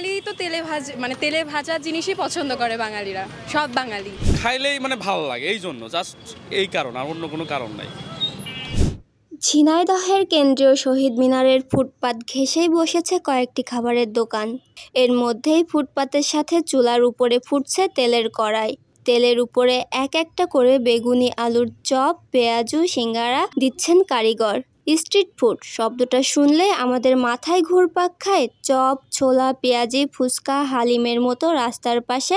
বাঙালি তো তেলে ভাজা মানে তেলে ভাজা জিনিসই পছন্দ করে বাঙালিরা সব বাঙালি খাইলেই মানে ভালো লাগে এই জন্য জাস্ট এই কারণ আর অন্য কোনো কারণ নাই ঝিনাইদহের কেন্দ্রীয় শহীদ মিনারের ফুটপাত ঘেঁষেই বসেছে কয়েকটি খাবারের দোকান এর মধ্যেই ফুটপাতের সাথে চুলার উপরে ফুটছে তেলের কড়াই তেলের উপরে এক একটা করে বেগুনি আলুর চপ পেঁয়াজু সিঙ্গারা দিচ্ছেন কারিগর স্ট্রিট ফুড শব্দটা শুনলে আমাদের মাথায় ঘুরপাক খায় চপ ছোলা পেঁয়াজি ফুচকা হালিমের মতো রাস্তার পাশে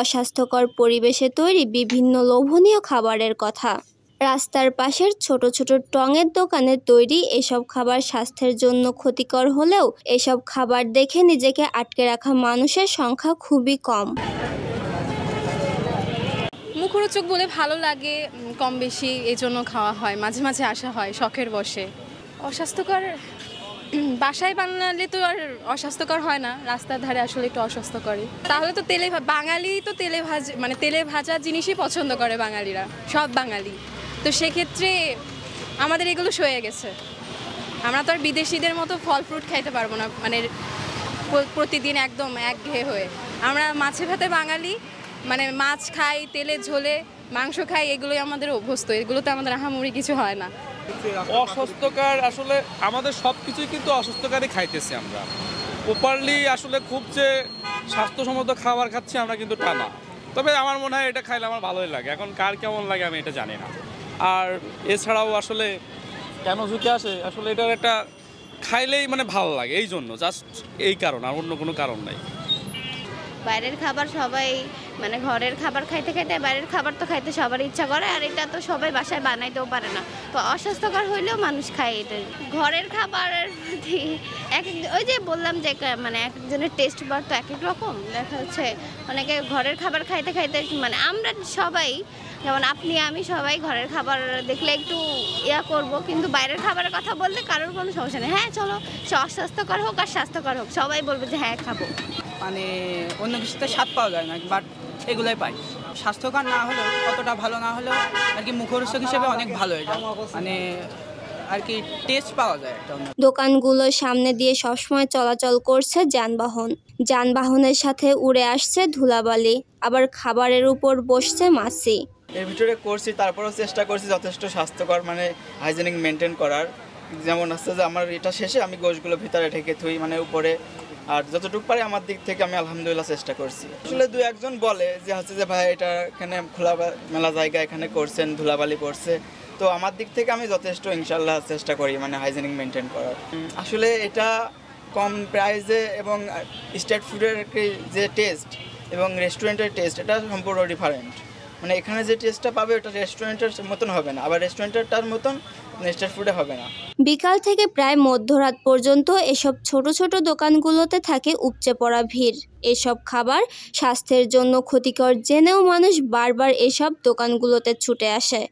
অস্বাস্থ্যকর পরিবেশে তৈরি বিভিন্ন লোভনীয় খাবারের কথা রাস্তার পাশের ছোট ছোট টঙের দোকানে তৈরি এসব খাবার স্বাস্থ্যের জন্য ক্ষতিকর হলেও এসব খাবার দেখে নিজেকে আটকে রাখা মানুষের সংখ্যা খুবই কম মুখরোচক বলে ভালো লাগে কম বেশি এজন্য খাওয়া হয় মাঝে মাঝে আসা হয় শখের বসে অস্বাস্থ্যকর বাসায় বানালে তো আর অস্বাস্থ্যকর হয় না রাস্তার ধারে আসলে একটু অস্বাস্থ্যকরই তাহলে তো তেলে বাঙালি তো তেলে ভাজ মানে তেলে ভাজা জিনিসই পছন্দ করে বাঙালিরা সব বাঙালি তো সেক্ষেত্রে আমাদের এগুলো সয়ে গেছে আমরা তো আর বিদেশিদের মতো ফল ফ্রুট খাইতে পারবো না মানে প্রতিদিন একদম একঘেয়ে হয়ে আমরা মাছে ভাতে বাঙালি মানে মাছ খাই তেলে ঝোলে মাংস খাই এগুলোই আমাদের অভ্যস্ত এগুলোতে আমাদের আহামরি কিছু হয় না অস্বাস্থ্যকর আসলে আমাদের সব কিছুই কিন্তু অস্বাস্থ্যকারই খাইতেছি আমরা প্রপারলি আসলে খুব যে স্বাস্থ্যসম্মত খাবার খাচ্ছি আমরা কিন্তু টানা তবে আমার মনে হয় এটা খাইলে আমার ভালোই লাগে এখন কার কেমন লাগে আমি এটা জানি না আর এছাড়াও আসলে কেন ঝুঁকে আসে আসলে এটার একটা খাইলেই মানে ভালো লাগে এই জন্য জাস্ট এই কারণ আর অন্য কোনো কারণ নাই বাইরের খাবার সবাই মানে ঘরের খাবার খাইতে খাইতে বাইরের খাবার তো খাইতে সবার ইচ্ছা করে আর এটা তো সবাই বাসায় বানাইতেও পারে না তো অস্বাস্থ্যকর হইলেও মানুষ খায় এটা ঘরের খাবারের প্রতি এক ওই যে বললাম যে মানে একজনের টেস্ট বার তো এক এক রকম দেখা হচ্ছে অনেকে ঘরের খাবার খাইতে খাইতে মানে আমরা সবাই যেমন আপনি আমি সবাই ঘরের খাবার দেখলে একটু ইয়া করব কিন্তু বাইরের খাবারের কথা বললে কারোর কোনো সমস্যা নেই হ্যাঁ চলো সে অস্বাস্থ্যকর হোক আর স্বাস্থ্যকর হোক সবাই বলবে যে হ্যাঁ খাবো মানে অন্য কিছুতে স্বাদ পাওয়া যায় না বাট এগুলোই পাই স্বাস্থ্যকর না হলেও অতটা ভালো না হলেও আর কি মুখরোচক হিসেবে অনেক ভালো এটা মানে আর কি টেস্ট পাওয়া যায় দোকানগুলোর সামনে দিয়ে সবসময় চলাচল করছে যানবাহন যানবাহনের সাথে উড়ে আসছে ধুলাবালি আবার খাবারের উপর বসছে মাছি এর ভিতরে করছি তারপরেও চেষ্টা করছি যথেষ্ট স্বাস্থ্যকর মানে হাইজেনিক মেনটেন করার যেমন হচ্ছে যে আমার এটা শেষে আমি গোছগুলো ভিতরে ঢেকে থুই মানে উপরে আর যতটুকু পারি আমার দিক থেকে আমি আলহামদুলিল্লাহ চেষ্টা করছি আসলে দু একজন বলে যে হচ্ছে যে ভাই এটা এখানে খোলা মেলা জায়গা এখানে করছেন ধুলাবালি পড়ছে তো আমার দিক থেকে আমি যথেষ্ট ইনশাল্লাহ চেষ্টা করি মানে হাইজেনিক মেনটেন করার আসলে এটা কম প্রাইসে এবং স্ট্রিট ফুডের যে টেস্ট এবং রেস্টুরেন্টের টেস্ট এটা সম্পূর্ণ ডিফারেন্ট মানে এখানে যে টেস্টটা পাবে ওটা রেস্টুরেন্টের মতন হবে না আবার রেস্টুরেন্টের মতন নেস্টার ফুডে হবে না বিকাল থেকে প্রায় মধ্যরাত পর্যন্ত এসব ছোট ছোট দোকানগুলোতে থাকে উপচে পড়া ভিড় এসব খাবার স্বাস্থ্যের জন্য ক্ষতিকর জেনেও মানুষ বারবার এসব দোকানগুলোতে ছুটে আসে